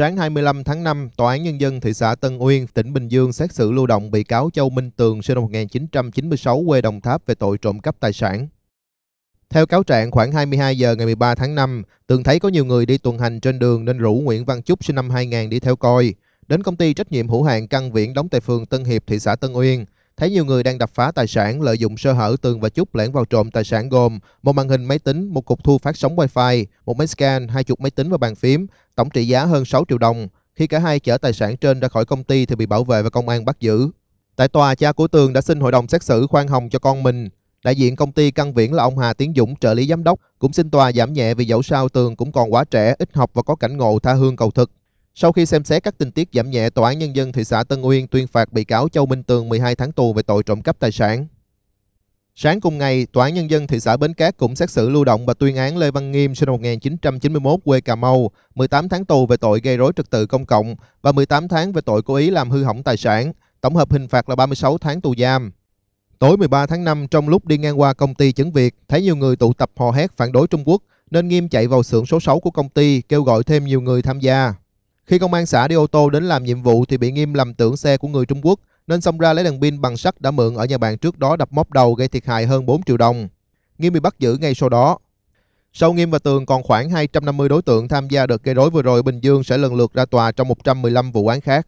Sáng 25 tháng 5, Tòa án Nhân dân thị xã Tân Uyên, tỉnh Bình Dương xét xử lưu động bị cáo Châu Minh Tường sinh năm 1996 quê Đồng Tháp về tội trộm cắp tài sản. Theo cáo trạng, khoảng 22 giờ ngày 13 tháng 5, Tường thấy có nhiều người đi tuần hành trên đường nên rủ Nguyễn Văn Chúc sinh năm 2000 đi theo coi. Đến công ty trách nhiệm hữu hạn Căn viện đóng tại phường Tân Hiệp, thị xã Tân Uyên, Thấy nhiều người đang đập phá tài sản, lợi dụng sơ hở, Tường và Trúc lẻn vào trộm tài sản gồm một màn hình máy tính, một cục thu phát sóng wifi, một máy scan, hai chục máy tính và bàn phím, tổng trị giá hơn 6 triệu đồng. Khi cả hai chở tài sản trên ra khỏi công ty thì bị bảo vệ và công an bắt giữ. Tại tòa, cha của Tường đã xin hội đồng xét xử khoan hồng cho con mình. Đại diện công ty Căn Viễn là ông Hà Tiến Dũng, trợ lý giám đốc, cũng xin tòa giảm nhẹ vì dẫu sao Tường cũng còn quá trẻ, ít học và có cảnh ngộ tha hương cầu thực. Sau khi xem xét các tình tiết giảm nhẹ, Tòa án Nhân dân thị xã Tân Uyên tuyên phạt bị cáo Châu Minh Tường 12 tháng tù về tội trộm cắp tài sản. Sáng cùng ngày, Tòa án Nhân dân thị xã Bến Cát cũng xét xử lưu động và tuyên án Lê Văn Nghiêm sinh năm 1991 quê Cà Mau 18 tháng tù về tội gây rối trật tự công cộng và 18 tháng về tội cố ý làm hư hỏng tài sản. Tổng hợp hình phạt là 36 tháng tù giam. Tối 13 tháng 5, trong lúc đi ngang qua công ty chứng Việt, thấy nhiều người tụ tập hò hét phản đối Trung Quốc, nên Nghiêm chạy vào xưởng số 6 của công ty kêu gọi thêm nhiều người tham gia. Khi công an xã đi ô tô đến làm nhiệm vụ thì bị Nghiêm lầm tưởng xe của người Trung Quốc nên xông ra lấy đèn pin bằng sắt đã mượn ở nhà bạn trước đó đập móc đầu gây thiệt hại hơn 4 triệu đồng. Nghiêm bị bắt giữ ngay sau đó. Sau Nghiêm và Tường còn khoảng 250 đối tượng tham gia đợt gây rối vừa rồi Bình Dương sẽ lần lượt ra tòa trong 115 vụ án khác.